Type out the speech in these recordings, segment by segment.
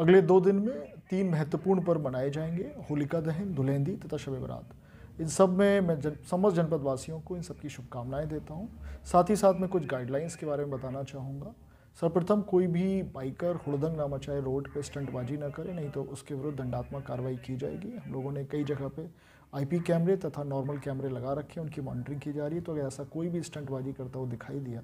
अगले दो दिन में तीन महत्वपूर्ण पर्व मनाए जाएंगे होलिका दहन धुलेंदी तथा शब बरात इन सब में मैं जन, समस्त जनपद वासियों को इन सब की शुभकामनाएं देता हूं साथ ही साथ मैं कुछ गाइडलाइंस के बारे में बताना चाहूँगा सर्वप्रथम कोई भी बाइकर हुड़दंग ना मचाए रोड पर स्टंटबाजी ना करे नहीं तो उसके विरुद्ध दंडात्मक कार्रवाई की जाएगी हम लोगों ने कई जगह पर आई कैमरे तथा नॉर्मल कैमरे लगा रखे हैं उनकी मॉनिटरिंग की जा रही है तो अगर ऐसा कोई भी स्टंटबाजी करता हुआ दिखाई दिया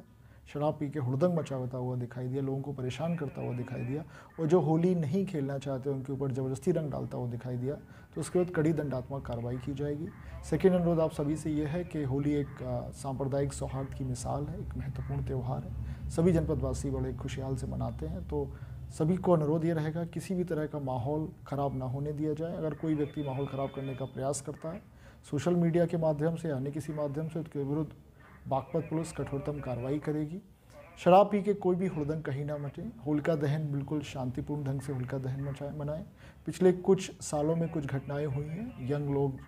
शराब पी के हड़दंग मचावता हुआ दिखाई दिया लोगों को परेशान करता हुआ दिखाई दिया और जो होली नहीं खेलना चाहते उनके ऊपर ज़बरदस्ती रंग डालता हुआ दिखाई दिया तो उसके बाद कड़ी दंडात्मक कार्रवाई की जाएगी सेकेंड अनुरोध आप सभी से यह है कि होली एक सांप्रदायिक सौहार्द की मिसाल है एक महत्वपूर्ण त्यौहार है सभी जनपदवासी बड़े खुशहाल से मनाते हैं तो सभी को अनुरोध ये रहेगा किसी भी तरह का माहौल ख़राब ना होने दिया जाए अगर कोई व्यक्ति माहौल ख़राब करने का प्रयास करता है सोशल मीडिया के माध्यम से यानी किसी माध्यम से तो उसके विरुद्ध बागपत पुलिस कठोरतम कार्रवाई करेगी शराब पी के कोई भी हुड़दंग कहीं ना मचे होलिका दहन बिल्कुल शांतिपूर्ण ढंग से होलिका दहन मचाए मनाएं पिछले कुछ सालों में कुछ घटनाएं हुई हैं यंग लोग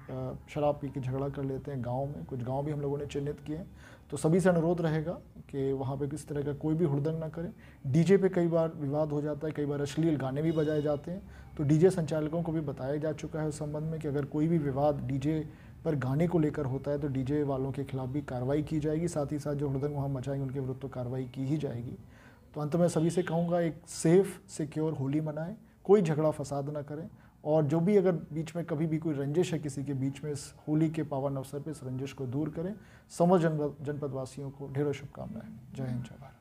शराब पी के झगड़ा कर लेते हैं गांव में कुछ गांव भी हम लोगों ने चिन्हित किए हैं तो सभी से अनुरोध रहेगा कि वहाँ पे किस तरह का कोई भी हुड़दंग ना करें डीजे पे कई बार विवाद हो जाता है कई बार अश्लील गाने भी बजाए जाते हैं तो डीजे संचालकों को भी बताया जा चुका है उस संबंध में कि अगर कोई भी विवाद डीजे पर गाने को लेकर होता है तो डीजे वालों के खिलाफ भी कार्रवाई की जाएगी साथ ही साथ जो हड़दंग वहाँ मचाएंगे उनके विरुद्ध तो कार्रवाई की ही जाएगी तो अंत में सभी से कहूँगा एक सेफ़ सिक्योर होली मनाएं कोई झगड़ा फसाद ना करें और जो भी अगर बीच में कभी भी कोई रंजिश है किसी के बीच में इस होली के पावन अवसर पर इस रंजिश को दूर करें समझ जनपद जनपदवासियों को ढेरों शुभकामनाएं जय हिंद जय भारत